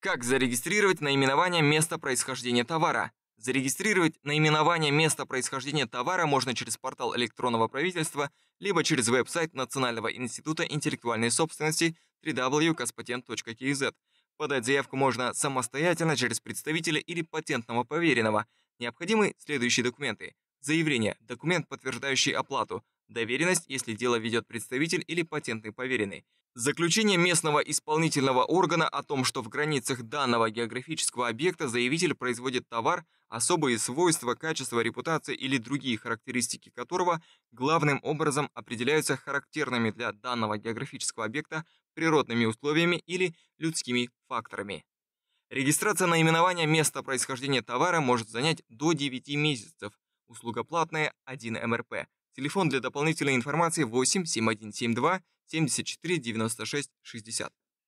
Как зарегистрировать наименование места происхождения товара? Зарегистрировать наименование места происхождения товара можно через портал электронного правительства, либо через веб-сайт Национального института интеллектуальной собственности www.kaspatent.kz. Подать заявку можно самостоятельно через представителя или патентного поверенного. Необходимы следующие документы. Заявление, документ, подтверждающий оплату, Доверенность, если дело ведет представитель или патентный поверенный. Заключение местного исполнительного органа о том, что в границах данного географического объекта заявитель производит товар, особые свойства, качество, репутация или другие характеристики которого главным образом определяются характерными для данного географического объекта природными условиями или людскими факторами. Регистрация наименования места происхождения товара может занять до 9 месяцев, услуга платная 1 МРП – Телефон для дополнительной информации 8 7172 74 96 60.